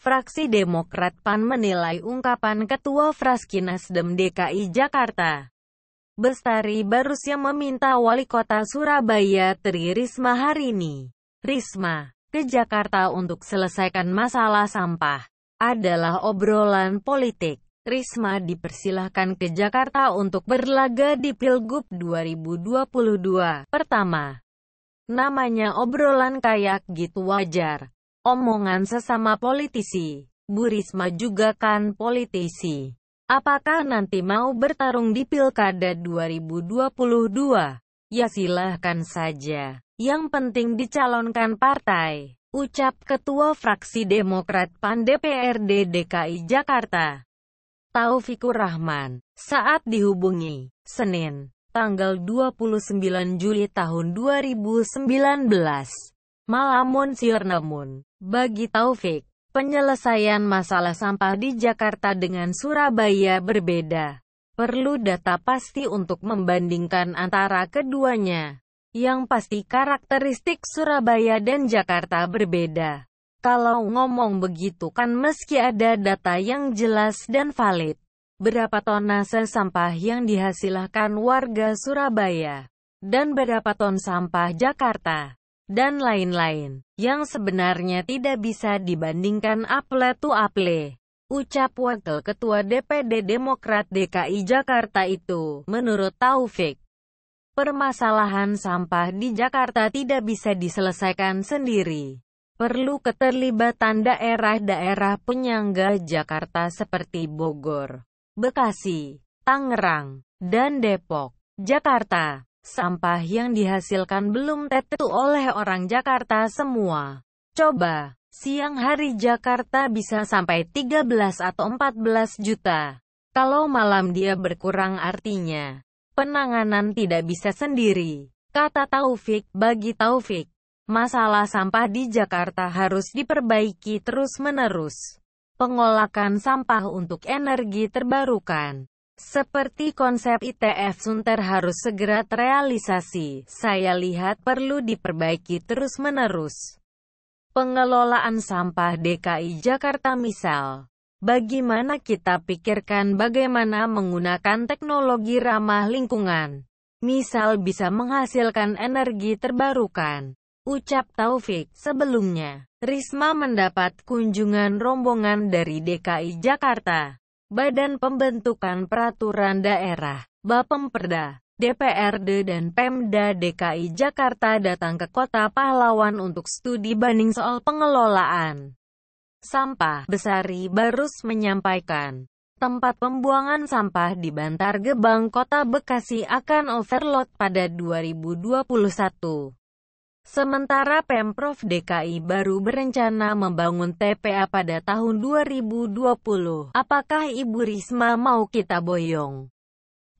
Fraksi Demokrat PAN menilai ungkapan Ketua Fraksi Nasdem DKI Jakarta. Bestari barusnya meminta Wali Kota Surabaya Tri Risma hari ini. Risma, ke Jakarta untuk selesaikan masalah sampah. Adalah obrolan politik. Risma dipersilahkan ke Jakarta untuk berlaga di Pilgub 2022. Pertama, namanya obrolan kayak gitu wajar omongan sesama politisi. Bu Risma juga kan politisi. Apakah nanti mau bertarung di Pilkada 2022? Ya silahkan saja. Yang penting dicalonkan partai. Ucap Ketua Fraksi Demokrat PAN DPRD DKI Jakarta. Taufikur Rahman, saat dihubungi, Senin, tanggal 29 Juli tahun 2019. Malamun Siurnamun. namun. Bagi Taufik, penyelesaian masalah sampah di Jakarta dengan Surabaya berbeda. Perlu data pasti untuk membandingkan antara keduanya. Yang pasti karakteristik Surabaya dan Jakarta berbeda. Kalau ngomong begitu kan meski ada data yang jelas dan valid. Berapa ton nasa sampah yang dihasilkan warga Surabaya? Dan berapa ton sampah Jakarta? dan lain-lain, yang sebenarnya tidak bisa dibandingkan apple to apple. Ucap Wakil Ketua DPD Demokrat DKI Jakarta itu, menurut Taufik. Permasalahan sampah di Jakarta tidak bisa diselesaikan sendiri. Perlu keterlibatan daerah-daerah penyangga Jakarta seperti Bogor, Bekasi, Tangerang, dan Depok, Jakarta. Sampah yang dihasilkan belum tentu oleh orang Jakarta semua. Coba, siang hari Jakarta bisa sampai 13 atau 14 juta. Kalau malam dia berkurang artinya, penanganan tidak bisa sendiri. Kata Taufik, bagi Taufik, masalah sampah di Jakarta harus diperbaiki terus-menerus. Pengolakan sampah untuk energi terbarukan seperti konsep ITF Sunter harus segera terrealisasi, saya lihat perlu diperbaiki terus-menerus. Pengelolaan sampah DKI Jakarta misal, bagaimana kita pikirkan bagaimana menggunakan teknologi ramah lingkungan. Misal bisa menghasilkan energi terbarukan. Ucap Taufik, sebelumnya, Risma mendapat kunjungan rombongan dari DKI Jakarta. Badan Pembentukan Peraturan Daerah, Bapemperda, DPRD dan Pemda DKI Jakarta datang ke Kota Pahlawan untuk studi banding soal pengelolaan sampah. Besari Barus menyampaikan, tempat pembuangan sampah di Bantar Gebang Kota Bekasi akan overload pada 2021. Sementara Pemprov DKI baru berencana membangun TPA pada tahun 2020. Apakah Ibu Risma mau kita boyong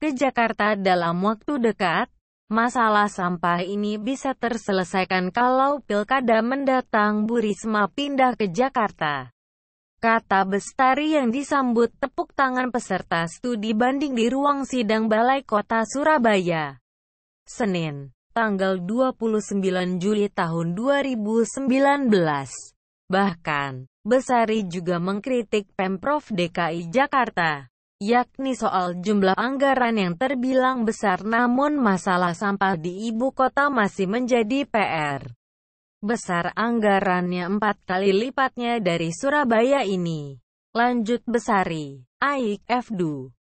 ke Jakarta dalam waktu dekat? Masalah sampah ini bisa terselesaikan kalau pilkada mendatang Bu Risma pindah ke Jakarta. Kata Bestari yang disambut tepuk tangan peserta studi banding di ruang sidang Balai Kota Surabaya. Senin tanggal 29 Juli tahun 2019. Bahkan, Besari juga mengkritik Pemprov DKI Jakarta, yakni soal jumlah anggaran yang terbilang besar namun masalah sampah di ibu kota masih menjadi PR. Besar anggarannya empat kali lipatnya dari Surabaya ini. Lanjut Besari, Aik Fdu.